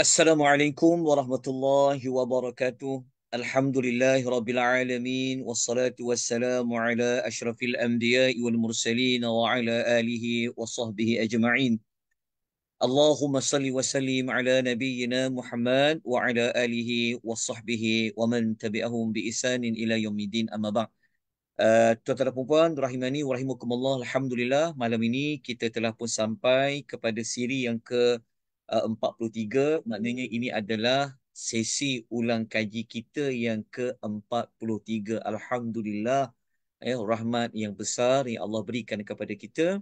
Assalamualaikum warahmatullahi wabarakatuh. Alhamdulillahi rabbil alamin wassalatu wassalamu ala asyrafil anbiya wal mursalin wa ala alihi wa sahbihi ajma'in. Allahumma salli wa sallim ala nabiyyina Muhammad wa ala alihi wa sahbihi wa man tabi'ahum bi isanin ila yawmiddin amma ba'd. Uh, Tuan-tuan dan puan-puan, rahimani wa rahimakumullah. Alhamdulillah, malam ini kita telah pun sampai kepada siri yang ke uh, 43 maknanya ini adalah sesi ulang kaji kita yang ke-43 alhamdulillah ya eh, rahmat yang besar yang Allah berikan kepada kita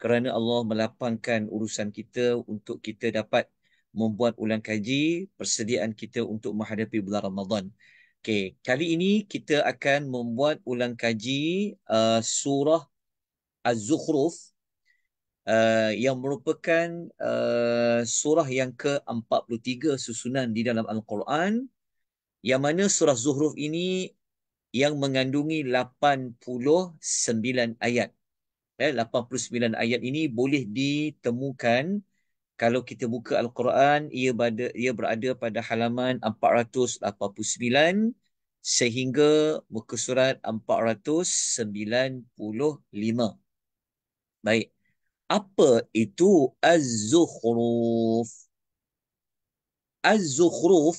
kerana Allah melapangkan urusan kita untuk kita dapat membuat ulang kaji persediaan kita untuk menghadapi bulan Ramadan. Okey, kali ini kita akan membuat ulang kaji uh, surah Az-Zukhruf Uh, yang merupakan uh, surah yang ke-43 susunan di dalam Al-Quran yang mana surah Zuhruf ini yang mengandungi 89 ayat. Eh, 89 ayat ini boleh ditemukan kalau kita buka Al-Quran, ia berada, ia berada pada halaman 489 sehingga muka surat 495. Baik apa itu az-zukhruf? Az-zukhruf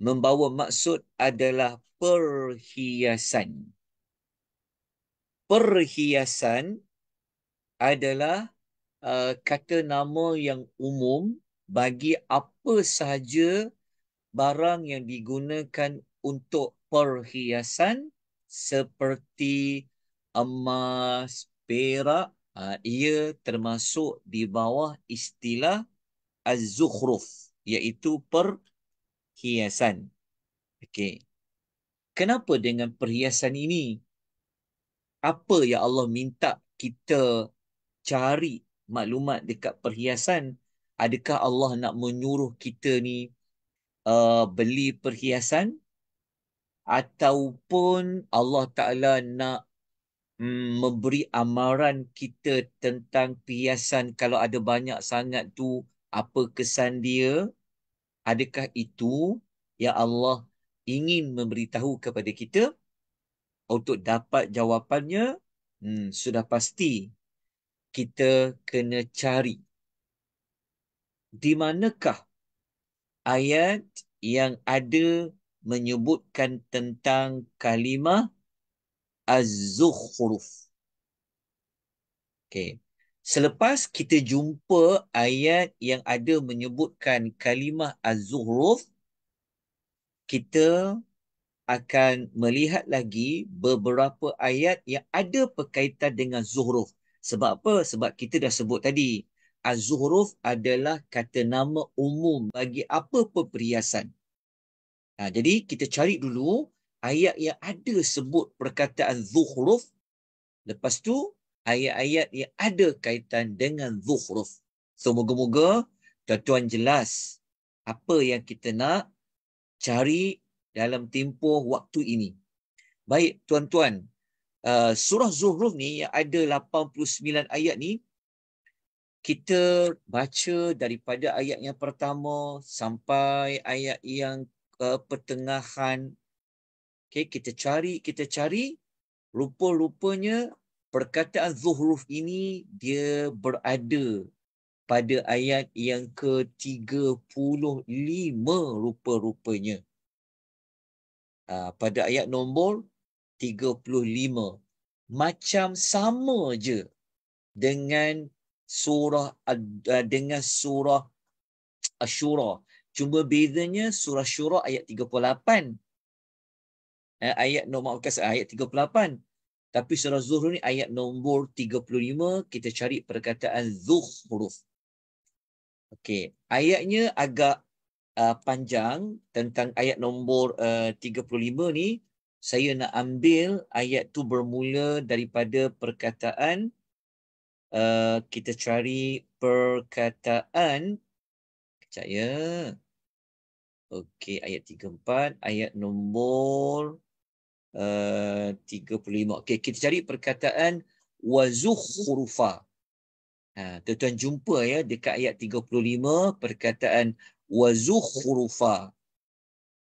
membawa maksud adalah perhiasan. Perhiasan adalah uh, kata nama yang umum bagi apa sahaja barang yang digunakan untuk perhiasan seperti emas, perak Ah, ia termasuk di bawah istilah az-zukhruf iaitu perhiasan. Okey. Kenapa dengan perhiasan ini? Apa yang Allah minta kita cari maklumat dekat perhiasan? Adakah Allah nak menyuruh kita ni uh, beli perhiasan? Ataupun Allah Ta'ala nak memberi amaran kita tentang piasan kalau ada banyak sangat tu apa kesan dia adakah itu yang Allah ingin memberitahu kepada kita untuk dapat jawapannya hmm, sudah pasti kita kena cari di manakah ayat yang ada menyebutkan tentang kalimah az-zukhruf. Okey. Selepas kita jumpa ayat yang ada menyebutkan kalimah az-zukhruf, kita akan melihat lagi beberapa ayat yang ada perkaitan dengan zuhruf. Sebab apa? Sebab kita dah sebut tadi. Az-Zuhruf adalah kata nama umum bagi apa-apa perhiasan. Ha, jadi kita cari dulu ayat yang ada sebut perkataan zuhruf. Lepas tu ayat-ayat yang ada kaitan dengan zuhruf. So moga-moga tuan-tuan jelas apa yang kita nak cari dalam tempoh waktu ini. Baik tuan-tuan, uh, surah Zuhruf ni yang ada 89 ayat ni kita baca daripada ayat yang pertama sampai ayat yang uh, pertengahan Okay, kita cari, kita cari. Rupa-rupanya perkataan zuhruf ini dia berada pada ayat yang ke-35 rupa-rupanya. Ah, pada ayat nombor 35. Macam sama je dengan surah ah, dengan surah Ashura. Cuma bezanya surah Syura ayat Eh, ayat nomor kas ayat 38. Tapi surah Zuhru ni ayat nombor 35 kita cari perkataan Zuhruf. Okey, ayatnya agak uh, panjang tentang ayat nombor uh, 35 ni saya nak ambil ayat tu bermula daripada perkataan uh, kita cari perkataan percaya. Okey, ayat 34, ayat nombor 35. Eh, Okey, kita cari perkataan wazukhrufa. Ha, tuan-tuan jumpa ya dekat ayat 35 perkataan wazukhrufa.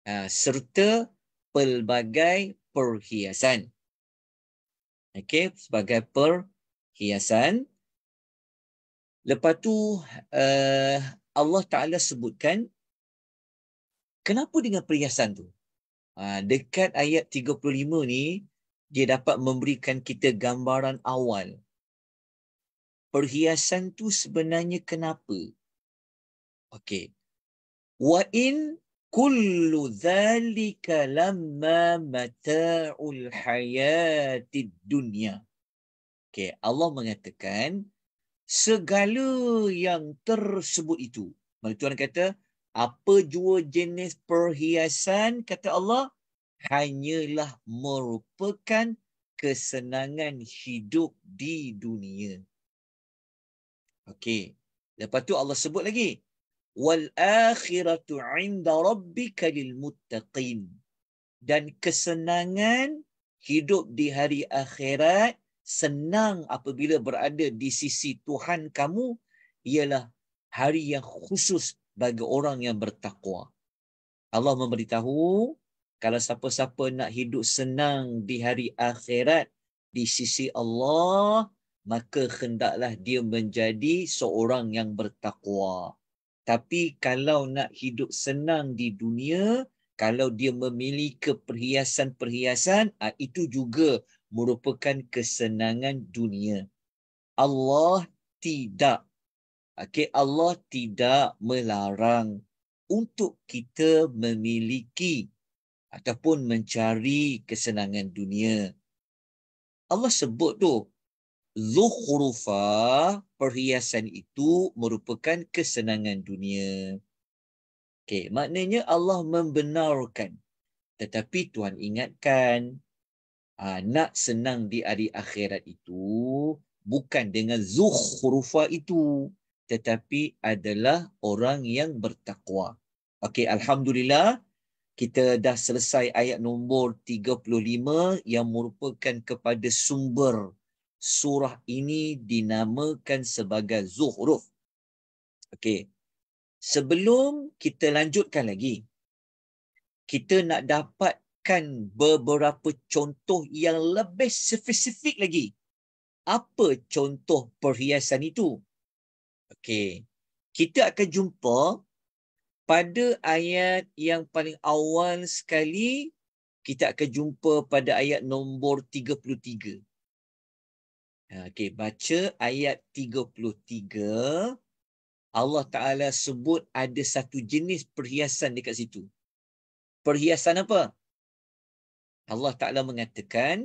Ha, serta pelbagai perhiasan. Okey, sebagai perhiasan. Lepas tu eh, Allah Ta'ala sebutkan kenapa dengan perhiasan tu? Ah, dekat ayat 35 ni dia dapat memberikan kita gambaran awal perhiasan tu sebenarnya kenapa okey wa in kullu dhalika lamma mata'ul hayatid dunya okey Allah mengatakan segala yang tersebut itu maksud Tuhan kata apa jua jenis perhiasan kata Allah hanyalah merupakan kesenangan hidup di dunia. Okey. Lepas tu Allah sebut lagi wal akhiratu inda rabbika lil muttaqin. Dan kesenangan hidup di hari akhirat senang apabila berada di sisi Tuhan kamu ialah hari yang khusus bagi orang yang bertakwa. Allah memberitahu kalau siapa-siapa nak hidup senang di hari akhirat di sisi Allah, maka hendaklah dia menjadi seorang yang bertakwa. Tapi kalau nak hidup senang di dunia, kalau dia memiliki perhiasan-perhiasan, ah, itu juga merupakan kesenangan dunia. Allah tidak Okay, Allah tidak melarang untuk kita memiliki ataupun mencari kesenangan dunia. Allah sebut tu, Zuhrufa perhiasan itu merupakan kesenangan dunia. Okay, maknanya Allah membenarkan. Tetapi Tuhan ingatkan, ah, nak senang di hari akhirat itu bukan dengan zuhrufa itu tetapi adalah orang yang bertakwa. Okey, Alhamdulillah kita dah selesai ayat nombor 35 yang merupakan kepada sumber surah ini dinamakan sebagai Zuhruf. Okey, sebelum kita lanjutkan lagi, kita nak dapatkan beberapa contoh yang lebih spesifik lagi. Apa contoh perhiasan itu? Okey. Kita akan jumpa pada ayat yang paling awal sekali kita akan jumpa pada ayat nombor 33. Ha, okey, baca ayat 33. Allah Ta'ala sebut ada satu jenis perhiasan dekat situ. Perhiasan apa? Allah Ta'ala mengatakan,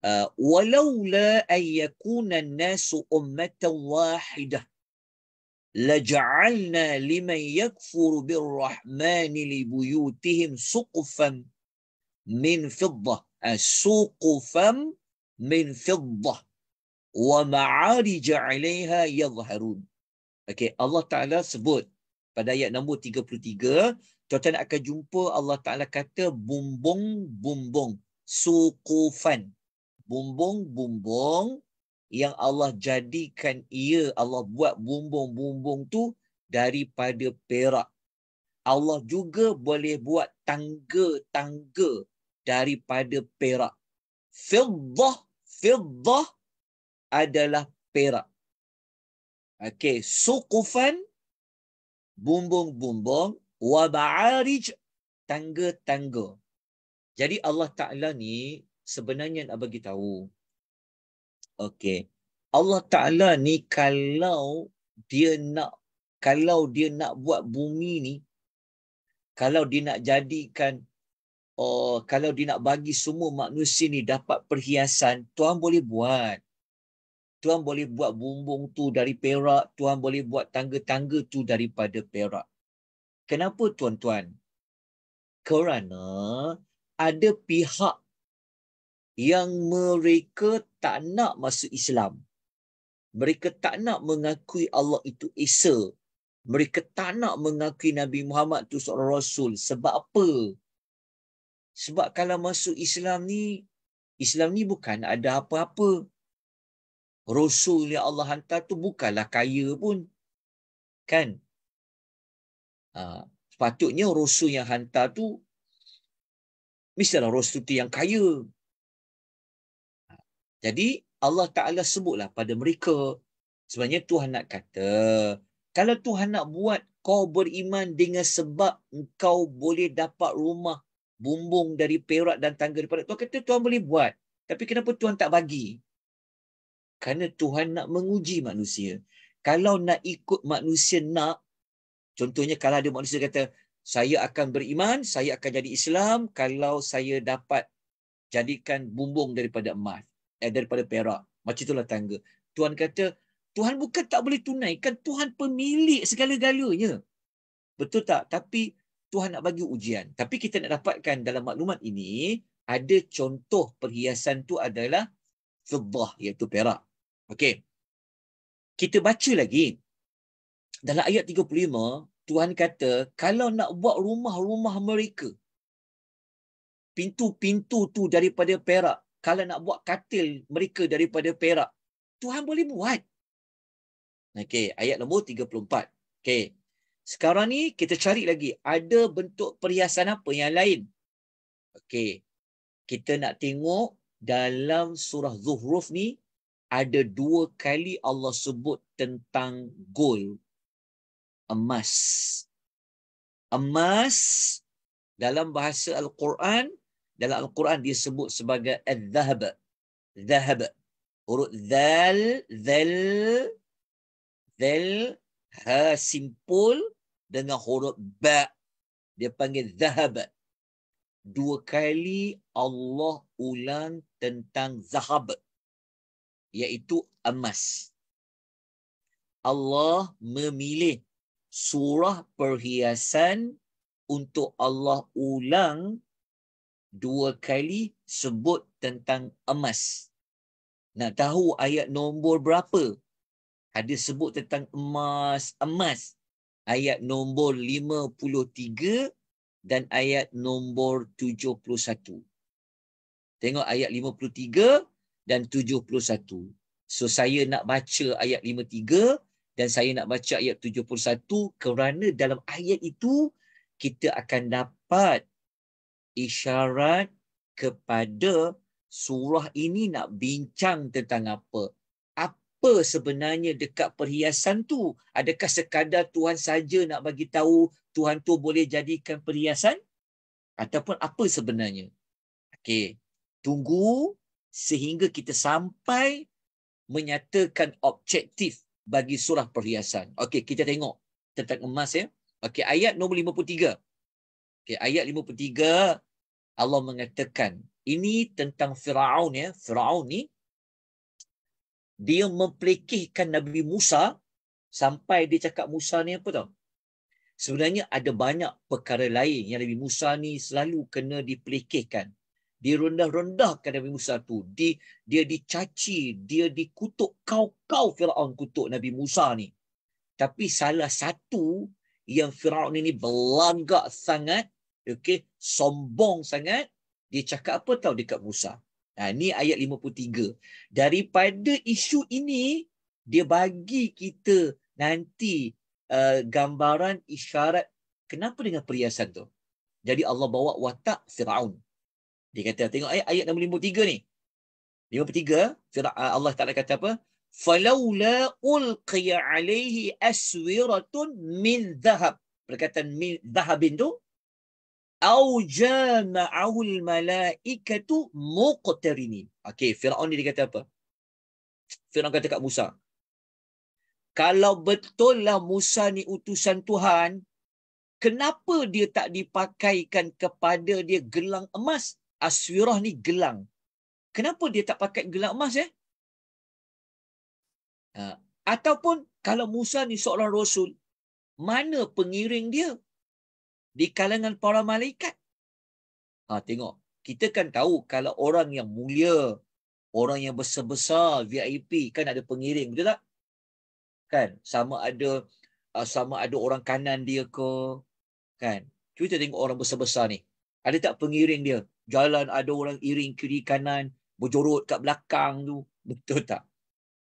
ah, walaula la ayyakuna nasu ummatan wahidah. لجعلنا لمن يكفر بالرحمن لبيوتهم سقفا من فضة السقفا من فضة ومعارج عليها يظهرون okay. Allah Ta'ala sebut pada ayat nombor 33 tuan-tuan akan jumpa Allah Ta'ala kata bumbung bumbung sukufan bumbung bumbung yang Allah jadikan ia Allah buat bumbung-bumbung tu daripada perak. Allah juga boleh buat tangga-tangga daripada perak. Fiddah, fiddah adalah perak. Okey, suqufan bumbung-bumbung wa ba'arij tangga-tangga. Jadi Allah Taala ni sebenarnya nak bagi tahu Okey, Allah Ta'ala ni kalau dia nak kalau dia nak buat bumi ni kalau dia nak jadikan uh, kalau dia nak bagi semua manusia ni dapat perhiasan Tuhan boleh buat Tuhan boleh buat bumbung tu dari perak Tuhan boleh buat tangga-tangga tu daripada perak kenapa tuan-tuan kerana ada pihak yang mereka tak nak masuk Islam. Mereka tak nak mengakui Allah itu Isa. Mereka tak nak mengakui Nabi Muhammad itu seorang Rasul. Sebab apa? Sebab kalau masuk Islam ni, Islam ni bukan ada apa-apa. Rasul yang Allah hantar tu bukanlah kaya pun. Kan? Ha, sepatutnya Rasul yang hantar tu, misalnya Rasul tu yang kaya. Jadi Allah Ta'ala sebutlah pada mereka. Sebenarnya Tuhan nak kata. Kalau Tuhan nak buat kau beriman dengan sebab kau boleh dapat rumah bumbung dari perak dan tangga daripada Tuhan. Kata Tuhan boleh buat. Tapi kenapa Tuhan tak bagi? Kerana Tuhan nak menguji manusia. Kalau nak ikut manusia nak, contohnya kalau ada manusia kata, saya akan beriman, saya akan jadi Islam kalau saya dapat jadikan bumbung daripada emas eh, daripada Perak. Macam itulah tangga. Tuhan kata, Tuhan bukan tak boleh tunaikan, Tuhan pemilik segala-galanya. Betul tak? Tapi Tuhan nak bagi ujian. Tapi kita nak dapatkan dalam maklumat ini, ada contoh perhiasan tu adalah fiddah iaitu perak. Okey. Kita baca lagi. Dalam ayat 35, Tuhan kata, kalau nak buat rumah-rumah mereka, pintu-pintu tu daripada perak, kalau nak buat katil mereka daripada perak, Tuhan boleh buat. Okey, ayat nombor 34. Okey. Sekarang ni kita cari lagi ada bentuk perhiasan apa yang lain. Okey. Kita nak tengok dalam surah Zuhruf ni ada dua kali Allah sebut tentang gold emas. Emas dalam bahasa Al-Quran dalam Al-Quran dia sebut sebagai al-dhahab. Dhahab. Huruf dhal, dhal, dhal, ha simpul dengan huruf ba. Dia panggil dhahab. Dua kali Allah ulang tentang zahab. Iaitu emas. Allah memilih surah perhiasan untuk Allah ulang dua kali sebut tentang emas. Nak tahu ayat nombor berapa? Ada sebut tentang emas, emas. Ayat nombor 53 dan ayat nombor 71. Tengok ayat 53 dan 71. So saya nak baca ayat 53 dan saya nak baca ayat 71 kerana dalam ayat itu kita akan dapat isyarat kepada surah ini nak bincang tentang apa. Apa sebenarnya dekat perhiasan tu? Adakah sekadar Tuhan saja nak bagi tahu Tuhan tu boleh jadikan perhiasan? Ataupun apa sebenarnya? Okey, tunggu sehingga kita sampai menyatakan objektif bagi surah perhiasan. Okey, kita tengok tentang emas ya. Okey, ayat nombor 53. Okey, ayat 53 Allah mengatakan ini tentang Firaun ya Firaun ni dia memplekihkan Nabi Musa sampai dia cakap Musa ni apa tau sebenarnya ada banyak perkara lain yang Nabi Musa ni selalu kena diplekihkan rendah rendahkan Nabi Musa tu di, dia dicaci dia dikutuk kau-kau Firaun kutuk Nabi Musa ni tapi salah satu yang Firaun ini belagak sangat okey sombong sangat dia cakap apa tahu dekat Musa ha ni ayat 53 daripada isu ini dia bagi kita nanti uh, gambaran isyarat kenapa dengan perhiasan tu jadi Allah bawa watak Firaun dia kata tengok ayat ayat 53 ni 53 Firaun uh, Allah Taala kata apa falaula ulqiya alaihi aswiratun min zahab. perkataan min dhahabin tu Au jama'ul malaikatu muqtarinin. Okey, Firaun ni dia kata apa? Firaun kata kat Musa. Kalau betul lah Musa ni utusan Tuhan, kenapa dia tak dipakaikan kepada dia gelang emas? Aswirah ni gelang. Kenapa dia tak pakai gelang emas eh? Ha, ataupun kalau Musa ni seorang rasul, mana pengiring dia? di kalangan para malaikat. Ha, tengok, kita kan tahu kalau orang yang mulia, orang yang besar-besar, VIP, kan ada pengiring, betul tak? Kan, sama ada uh, sama ada orang kanan dia ke, kan? Cuba tengok orang besar-besar ni. Ada tak pengiring dia? Jalan ada orang iring kiri kanan, berjorot kat belakang tu. Betul tak?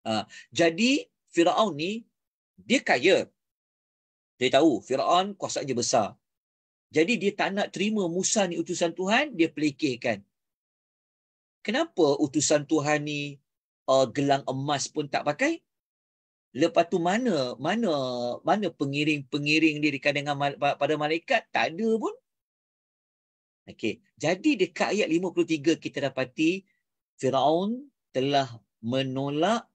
Ha. Jadi, Fir'aun ni, dia kaya. Dia tahu, Fir'aun kuasa je besar. Jadi dia tak nak terima Musa ni utusan Tuhan, dia pelikirkan. Kenapa utusan Tuhan ni uh, gelang emas pun tak pakai? Lepas tu mana mana mana pengiring-pengiring dia dekat dengan mal- pada malaikat tak ada pun. Okey, jadi dekat ayat 53 kita dapati Firaun telah menolak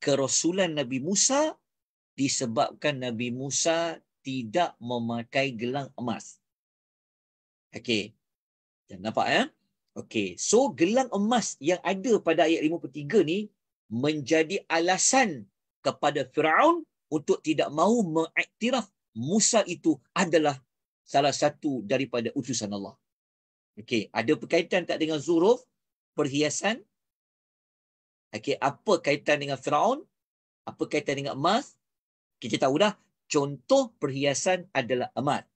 kerasulan Nabi Musa disebabkan Nabi Musa tidak memakai gelang emas. Okey. Dan nampak ya? Okey. So gelang emas yang ada pada ayat 53 ni menjadi alasan kepada Firaun untuk tidak mahu mengiktiraf Musa itu adalah salah satu daripada utusan Allah. Okey, ada berkaitan tak dengan zuruf perhiasan? Okey, apa kaitan dengan Firaun? Apa kaitan dengan emas? Kita tahu dah contoh perhiasan adalah emas.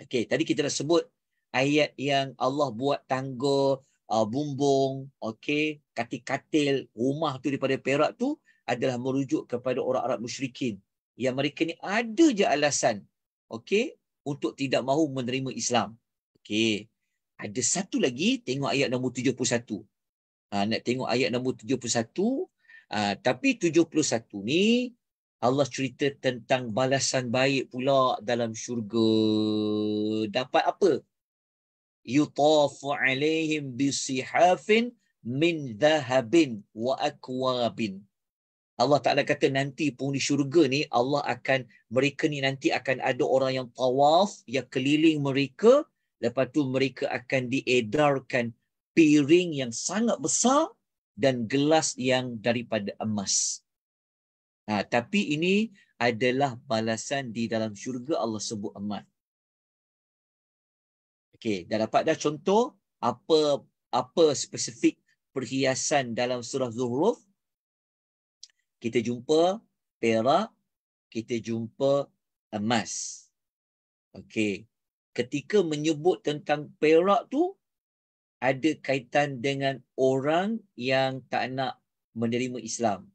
Okey, tadi kita dah sebut ayat yang Allah buat tangga, uh, bumbung, okey, katil-katil, rumah tu daripada perak tu adalah merujuk kepada orang Arab musyrikin yang mereka ni ada je alasan okey untuk tidak mahu menerima Islam. Okey. Ada satu lagi tengok ayat nombor 71. Ah ha, nak tengok ayat nombor 71 ah tapi 71 ni Allah cerita tentang balasan baik pula dalam syurga. Dapat apa? Yutafu alaihim bisihafin min zahabin wa akwabin. Allah Ta'ala kata nanti pun di syurga ni Allah akan mereka ni nanti akan ada orang yang tawaf yang keliling mereka lepas tu mereka akan diedarkan piring yang sangat besar dan gelas yang daripada emas. Ha, tapi ini adalah balasan di dalam syurga Allah sebut amat. Okey, dah dapat dah contoh apa apa spesifik perhiasan dalam surah Zuhruf? Kita jumpa perak, kita jumpa emas. Okey, ketika menyebut tentang perak tu ada kaitan dengan orang yang tak nak menerima Islam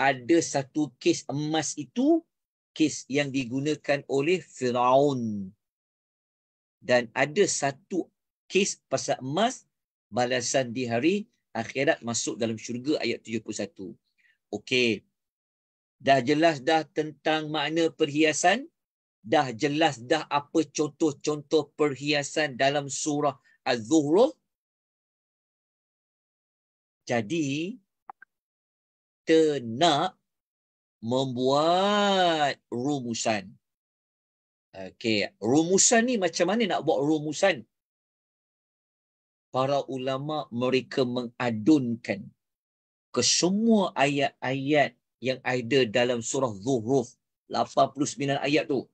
ada satu kes emas itu kes yang digunakan oleh Firaun. Dan ada satu kes pasal emas balasan di hari akhirat masuk dalam syurga ayat 71. Okey. Dah jelas dah tentang makna perhiasan. Dah jelas dah apa contoh-contoh perhiasan dalam surah Az-Zuhruh. Jadi kita nak membuat rumusan. Okey, rumusan ni macam mana nak buat rumusan? Para ulama mereka mengadunkan kesemua ayat-ayat yang ada dalam surah Zuhruf 89 ayat tu.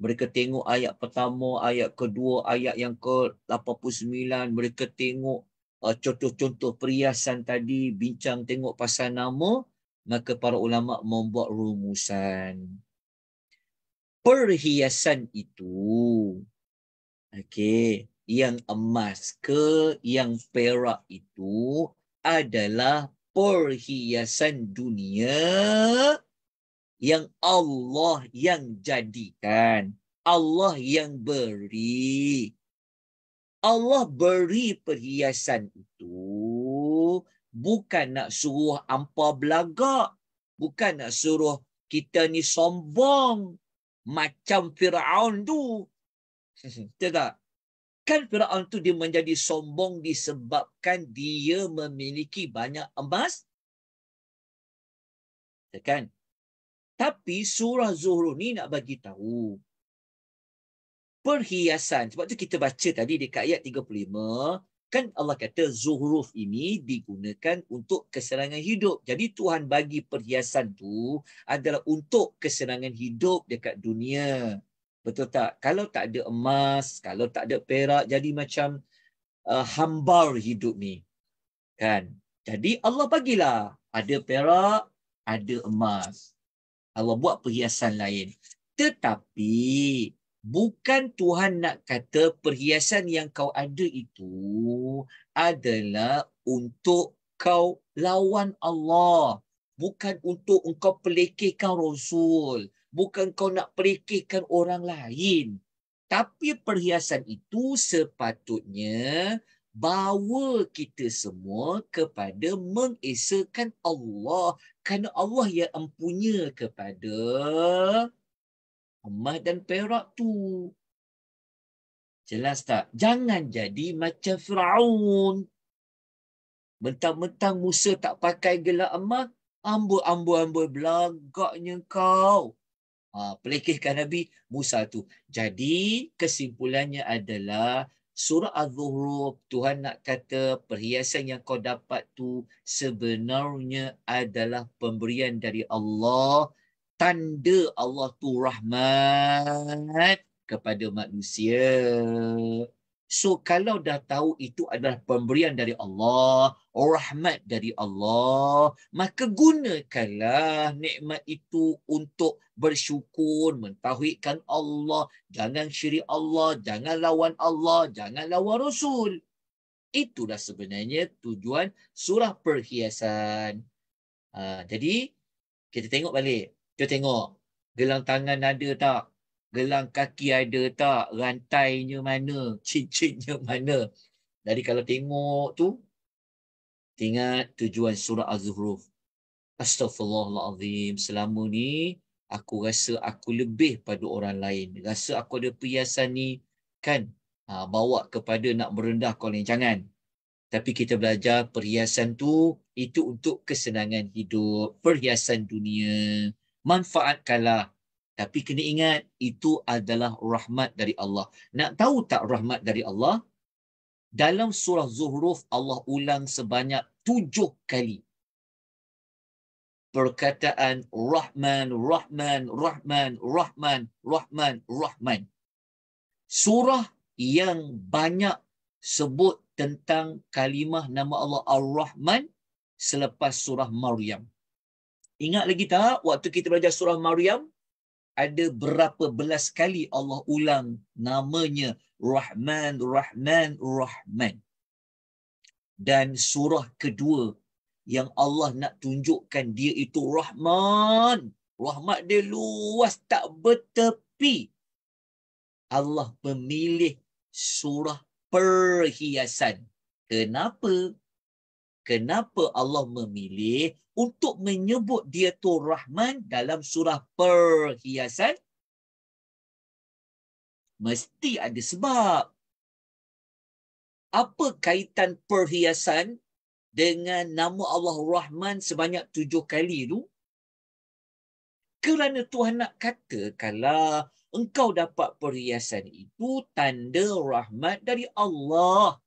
Mereka tengok ayat pertama, ayat kedua, ayat yang ke-89. Mereka tengok Uh, contoh-contoh perhiasan tadi bincang tengok pasal nama maka para ulama membuat rumusan perhiasan itu okey yang emas ke yang perak itu adalah perhiasan dunia yang Allah yang jadikan Allah yang beri Allah beri perhiasan itu bukan nak suruh ampa belagak. Bukan nak suruh kita ni sombong macam Fir'aun tu. Tidak. Kan Fir'aun tu dia menjadi sombong disebabkan dia memiliki banyak emas? kan? Tapi surah Zuhru ni nak bagi tahu perhiasan. Sebab tu kita baca tadi dekat ayat 35, kan Allah kata zuhruf ini digunakan untuk kesenangan hidup. Jadi Tuhan bagi perhiasan tu adalah untuk kesenangan hidup dekat dunia. Betul tak? Kalau tak ada emas, kalau tak ada perak, jadi macam uh, hambar hidup ni. Kan? Jadi Allah bagilah. Ada perak, ada emas. Allah buat perhiasan lain. Tetapi bukan Tuhan nak kata perhiasan yang kau ada itu adalah untuk kau lawan Allah. Bukan untuk engkau pelekehkan Rasul. Bukan kau nak pelekehkan orang lain. Tapi perhiasan itu sepatutnya bawa kita semua kepada mengesakan Allah. Kerana Allah yang empunya kepada Emas dan perak tu. Jelas tak? Jangan jadi macam Fir'aun. Mentang-mentang Musa tak pakai gelap emas, ambul-ambul-ambul belagaknya kau. Ha, pelikihkan Nabi Musa tu. Jadi kesimpulannya adalah surah Az-Zuhruf, Tuhan nak kata perhiasan yang kau dapat tu sebenarnya adalah pemberian dari Allah tanda Allah tu rahmat kepada manusia. So kalau dah tahu itu adalah pemberian dari Allah, rahmat dari Allah, maka gunakanlah nikmat itu untuk bersyukur, mentauhidkan Allah, jangan syirik Allah, jangan lawan Allah, jangan lawan Rasul. Itulah sebenarnya tujuan surah perhiasan. Uh, jadi kita tengok balik kita tengok gelang tangan ada tak? Gelang kaki ada tak? Rantainya mana? Cincinnya mana? Jadi kalau tengok tu, ingat tujuan surah Az-Zuhruf. Astaghfirullahalazim. Selama ni, aku rasa aku lebih pada orang lain. Rasa aku ada perhiasan ni, kan? Ha, bawa kepada nak merendah kau lain. Jangan. Tapi kita belajar perhiasan tu, itu untuk kesenangan hidup. Perhiasan dunia manfaatkanlah. Tapi kena ingat, itu adalah rahmat dari Allah. Nak tahu tak rahmat dari Allah? Dalam surah Zuhruf, Allah ulang sebanyak tujuh kali. Perkataan Rahman, Rahman, Rahman, Rahman, Rahman, Rahman. Surah yang banyak sebut tentang kalimah nama Allah Ar-Rahman selepas surah Maryam. Ingat lagi tak waktu kita belajar surah Maryam ada berapa belas kali Allah ulang namanya Rahman Rahman Rahman. Dan surah kedua yang Allah nak tunjukkan dia itu Rahman. Rahmat dia luas tak bertepi. Allah memilih surah perhiasan. Kenapa? kenapa Allah memilih untuk menyebut dia tu Rahman dalam surah perhiasan? Mesti ada sebab. Apa kaitan perhiasan dengan nama Allah Rahman sebanyak tujuh kali tu? Kerana Tuhan nak kata kalau engkau dapat perhiasan itu tanda rahmat dari Allah.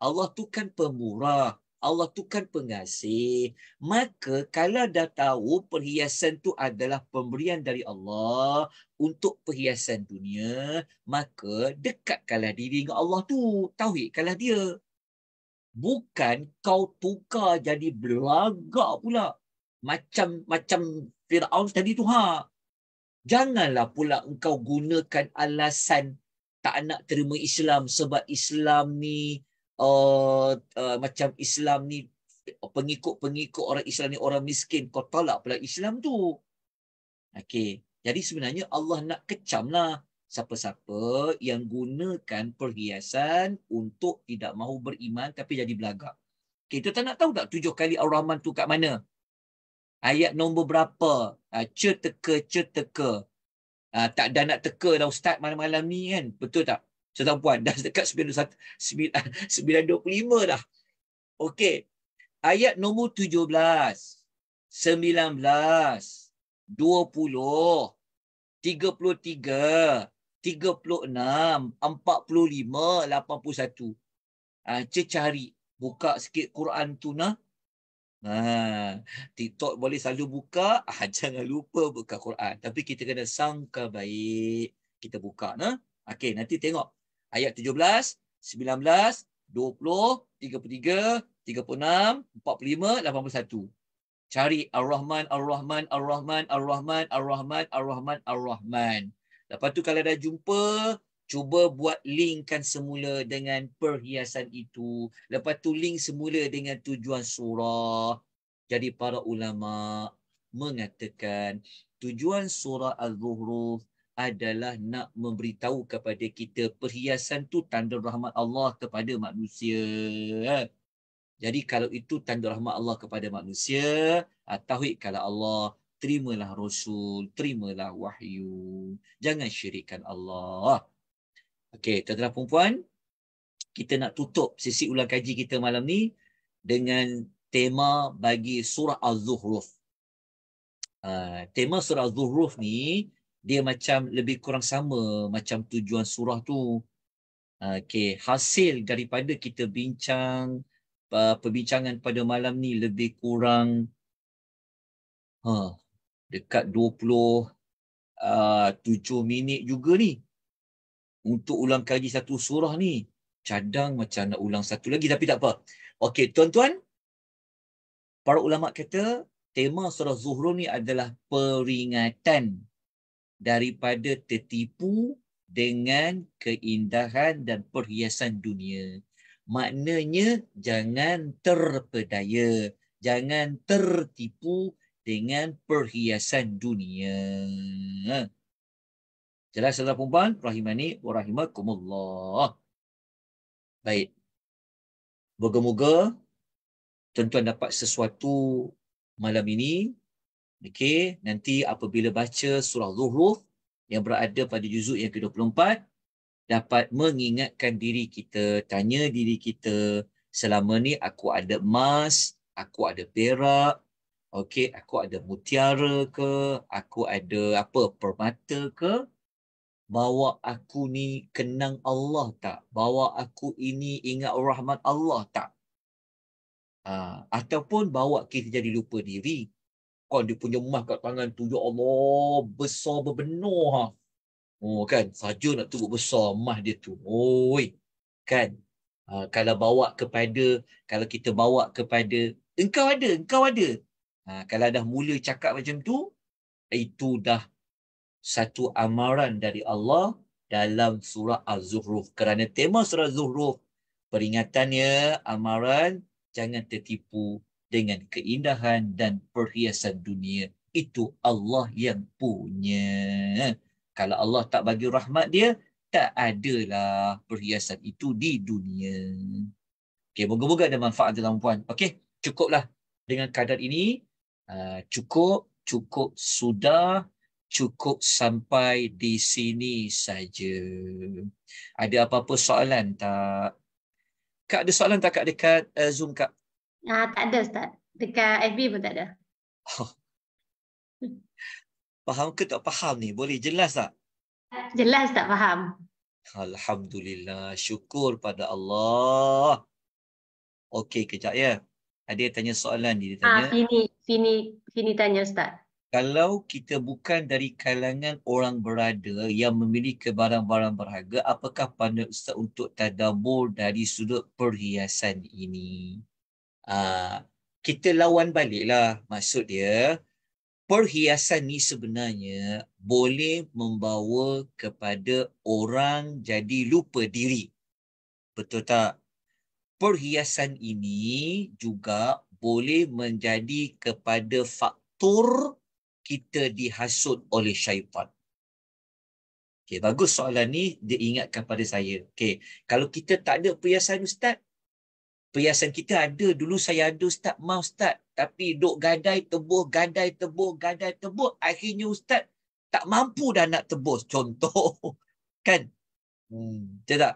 Allah tu kan pemurah. Allah tu kan pengasih. Maka kalau dah tahu perhiasan tu adalah pemberian dari Allah untuk perhiasan dunia, maka dekatkanlah diri dengan Allah tu. kalah dia. Bukan kau tukar jadi belaga pula. Macam macam Fir'aun tadi tu. Ha. Janganlah pula engkau gunakan alasan tak nak terima Islam sebab Islam ni uh, uh, macam Islam ni pengikut-pengikut orang Islam ni orang miskin kau tolak pula Islam tu. Okey. Jadi sebenarnya Allah nak kecamlah siapa-siapa yang gunakan perhiasan untuk tidak mahu beriman tapi jadi belagak. Kita tak nak tahu tak tujuh kali Ar-Rahman tu kat mana? Ayat nombor berapa? Ah, ceteka, ceteka. Ah, tak ada nak teka dah Ustaz malam-malam ni kan? Betul tak? tuan puan dah dekat 9.25 dah. Okey. Ayat nombor 17, 19, 20, 33, 36, 45, 81. Ah, ha, cari buka sikit Quran tu nah. Ha, TikTok boleh selalu buka, ha, jangan lupa buka Quran. Tapi kita kena sangka baik kita buka na, okay nanti tengok ayat 17, 19, 20, 33, 36, 45, 81. Cari Ar-Rahman, Ar-Rahman, Ar-Rahman, Ar-Rahman, Ar-Rahman, Ar-Rahman, Ar-Rahman. Lepas tu kalau dah jumpa, cuba buat linkkan semula dengan perhiasan itu. Lepas tu link semula dengan tujuan surah. Jadi para ulama mengatakan tujuan surah Al-Zuhruf adalah nak memberitahu kepada kita perhiasan tu tanda rahmat Allah kepada manusia. Jadi kalau itu tanda rahmat Allah kepada manusia, kalau Allah, terimalah Rasul, terimalah wahyu. Jangan syirikkan Allah. Okey, tuan-tuan perempuan, kita nak tutup sesi ulang kaji kita malam ni dengan tema bagi surah Az-Zuhruf. Uh, tema surah Az-Zuhruf ni, dia macam lebih kurang sama macam tujuan surah tu. Okay, hasil daripada kita bincang uh, perbincangan pada malam ni lebih kurang huh, ha, dekat 20 uh, 7 minit juga ni. Untuk ulang kaji satu surah ni, cadang macam nak ulang satu lagi tapi tak apa. Okey, tuan-tuan, para ulama kata tema surah Zuhrul ni adalah peringatan daripada tertipu dengan keindahan dan perhiasan dunia. Maknanya jangan terpedaya, jangan tertipu dengan perhiasan dunia. Jelas tuan puan, rahimani wa rahimakumullah. Baik. Moga-moga tuan-tuan dapat sesuatu malam ini Okey, nanti apabila baca surah Zuhruf yang berada pada juzuk yang ke-24 dapat mengingatkan diri kita, tanya diri kita, selama ni aku ada emas, aku ada perak, okey, aku ada mutiara ke, aku ada apa permata ke? Bawa aku ni kenang Allah tak? Bawa aku ini ingat rahmat Allah tak? Uh, ataupun bawa kita jadi lupa diri kau dia punya emas kat tangan tu ya Allah besar berbenuh ha. Oh kan saja nak tunggu besar emas dia tu. Oi. Kan? Ha, kalau bawa kepada kalau kita bawa kepada engkau ada, engkau ada. Ha, kalau dah mula cakap macam tu itu dah satu amaran dari Allah dalam surah Az-Zuhruf. Kerana tema surah Az-Zuhruf peringatannya amaran jangan tertipu dengan keindahan dan perhiasan dunia itu Allah yang punya. Kalau Allah tak bagi rahmat dia, tak adalah perhiasan itu di dunia. Okey, moga-moga ada manfaat dalam puan. Okey, cukuplah dengan kadar ini. Ah, cukup, cukup sudah cukup sampai di sini saja. Ada apa-apa soalan tak? Kak ada soalan tak kak dekat uh, Zoom kak? Ah, tak ada Ustaz. Dekat FB pun tak ada. Oh. Faham ke tak faham ni? Boleh jelas tak? Jelas tak faham. Alhamdulillah. Syukur pada Allah. Okey, kejap ya. Ada yang tanya soalan ni. Dia tanya. Ah, sini, sini, sini tanya Ustaz. Kalau kita bukan dari kalangan orang berada yang memiliki barang-barang berharga, apakah pandai Ustaz untuk tadabur dari sudut perhiasan ini? Ah, kita lawan baliklah maksud dia perhiasan ni sebenarnya boleh membawa kepada orang jadi lupa diri betul tak perhiasan ini juga boleh menjadi kepada faktor kita dihasut oleh syaitan Okay, bagus soalan ni diingatkan pada saya. Okay, kalau kita tak ada perhiasan Ustaz, perhiasan kita ada dulu saya ada ustaz mau ustaz tapi dok gadai tebus gadai tebus gadai tebus akhirnya ustaz tak mampu dah nak tebus contoh kan hmm tak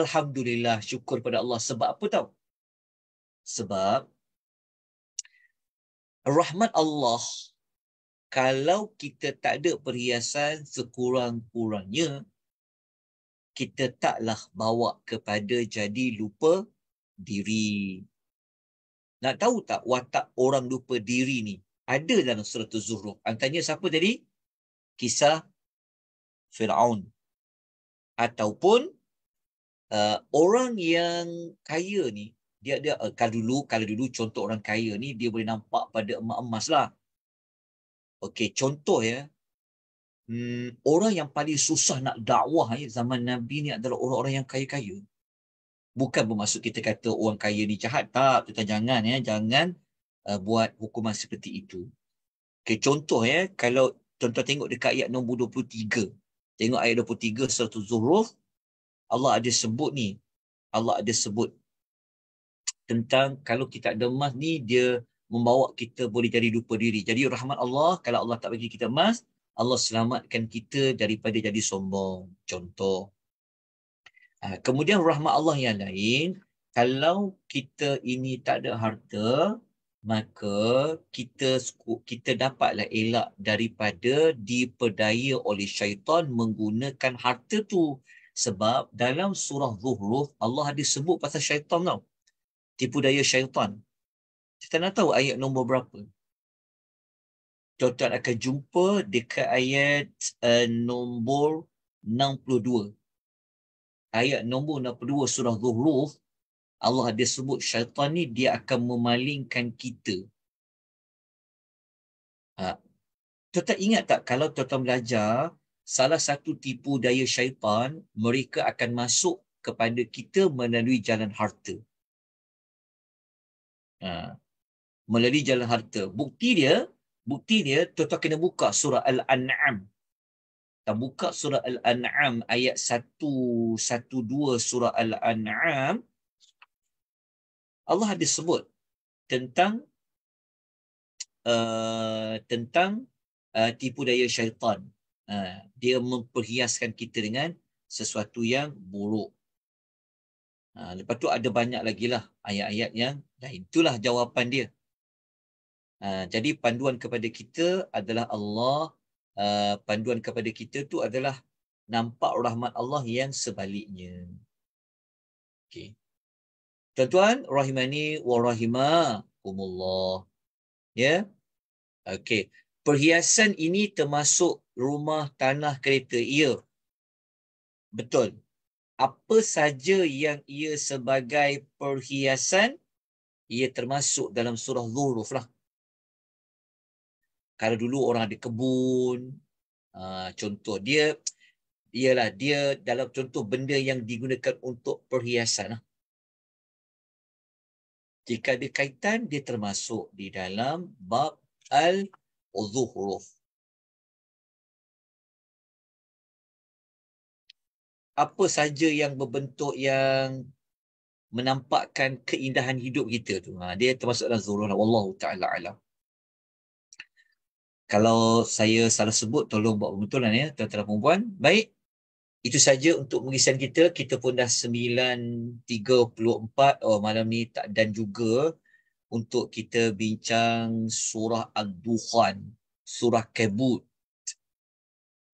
alhamdulillah syukur pada Allah sebab apa tahu sebab rahmat Allah kalau kita tak ada perhiasan sekurang-kurangnya kita taklah bawa kepada jadi lupa diri. Nak tahu tak watak orang lupa diri ni? Ada dalam surat Zuhruf. Antanya siapa tadi? Kisah Fir'aun. Ataupun uh, orang yang kaya ni, dia dia uh, kalau dulu kalau dulu contoh orang kaya ni dia boleh nampak pada emas-emas lah. Okey, contoh ya, hmm, orang yang paling susah nak dakwah ya, zaman Nabi ni adalah orang-orang yang kaya-kaya. Bukan bermaksud kita kata orang kaya ni jahat. Tak, kita jangan ya. Jangan uh, buat hukuman seperti itu. Okay, contoh ya, kalau contoh tengok dekat ayat nombor 23. Tengok ayat 23 satu Zuhruf. Allah ada sebut ni. Allah ada sebut tentang kalau kita ada emas ni dia membawa kita boleh jadi lupa diri. Jadi rahmat Allah kalau Allah tak bagi kita emas, Allah selamatkan kita daripada jadi sombong. Contoh. Ah, kemudian rahmat Allah yang lain, kalau kita ini tak ada harta, maka kita kita dapatlah elak daripada diperdaya oleh syaitan menggunakan harta tu. Sebab dalam surah Zuhruf, Allah ada sebut pasal syaitan tau. Tipu daya syaitan. Kita nak tahu ayat nombor berapa tuan-tuan akan jumpa dekat ayat uh, nombor 62. Ayat nombor 62 surah Zuhruf, Allah ada sebut syaitan ni dia akan memalingkan kita. Ha. Tuan-tuan ingat tak kalau tuan-tuan belajar, salah satu tipu daya syaitan, mereka akan masuk kepada kita melalui jalan harta. Ha. Melalui jalan harta. Bukti dia, Buktinya, tuan-tuan kena buka surah Al-An'am. Dan buka surah Al-An'am ayat 112 surah Al-An'am. Allah ada sebut tentang uh, tentang uh, tipu daya syaitan. Uh, dia memperhiaskan kita dengan sesuatu yang buruk. Uh, lepas tu ada banyak lagi lah ayat-ayat yang dan itulah jawapan dia. Ah, jadi panduan kepada kita adalah Allah uh, panduan kepada kita tu adalah nampak rahmat Allah yang sebaliknya. Okey. Tuan-tuan rahimani wa rahimakumullah. Ya. Yeah? Okey. Perhiasan ini termasuk rumah, tanah, kereta. ia ya? Betul. Apa saja yang ia sebagai perhiasan, ia termasuk dalam surah Zuruf lah kalau dulu orang ada kebun uh, contoh dia ialah dia dalam contoh benda yang digunakan untuk perhiasan lah. jika ada kaitan dia termasuk di dalam bab al zuhruf apa saja yang berbentuk yang menampakkan keindahan hidup kita tu. Ha, dia termasuk dalam zuhruf lah. Wallahu ta'ala alam kalau saya salah sebut tolong buat pembetulan ya tuan-tuan dan puan Baik. Itu saja untuk pengisian kita. Kita pun dah 9.34 oh, malam ni tak dan juga untuk kita bincang surah Ad-Dukhan, surah Kebut.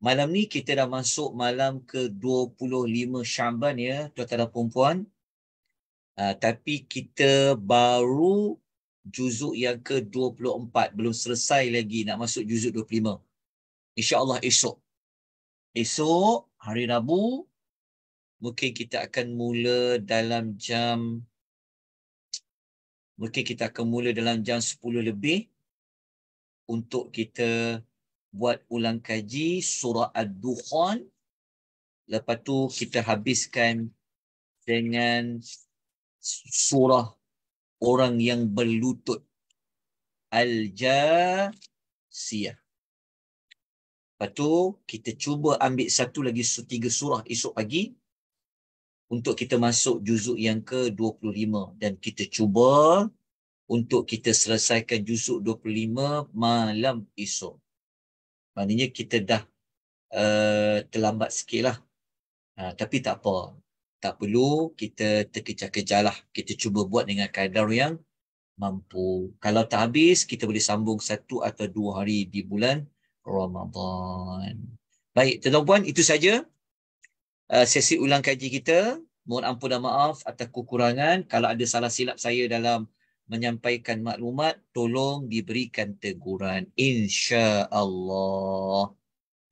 Malam ni kita dah masuk malam ke-25 Syamban ya, tuan-tuan dan puan-puan. Uh, tapi kita baru juzuk yang ke-24 belum selesai lagi nak masuk juzuk 25. Insya-Allah esok. Esok hari Rabu mungkin kita akan mula dalam jam mungkin kita akan mula dalam jam 10 lebih untuk kita buat ulang kaji surah ad-dukhan lepas tu kita habiskan dengan surah orang yang berlutut al jasiyah Lepas kita cuba ambil satu lagi tiga surah esok pagi untuk kita masuk juzuk yang ke-25 dan kita cuba untuk kita selesaikan juzuk 25 malam esok. Maknanya kita dah uh, terlambat sikit lah. Ha, tapi tak apa tak perlu kita terkejar lah Kita cuba buat dengan kadar yang mampu. Kalau tak habis, kita boleh sambung satu atau dua hari di bulan Ramadan. Baik, tuan-tuan puan, itu saja uh, sesi ulang kaji kita. Mohon ampun dan maaf atas kekurangan. Kalau ada salah silap saya dalam menyampaikan maklumat, tolong diberikan teguran. Insya Allah.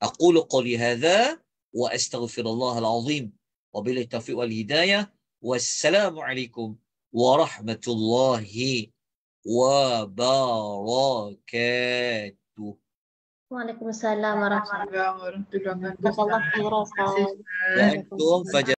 Aku lukuli hadha wa astaghfirullahaladzim. وبالله التوفيق والهداية والسلام عليكم ورحمة الله وبركاته وعليكم السلام ورحمة الله وبركاته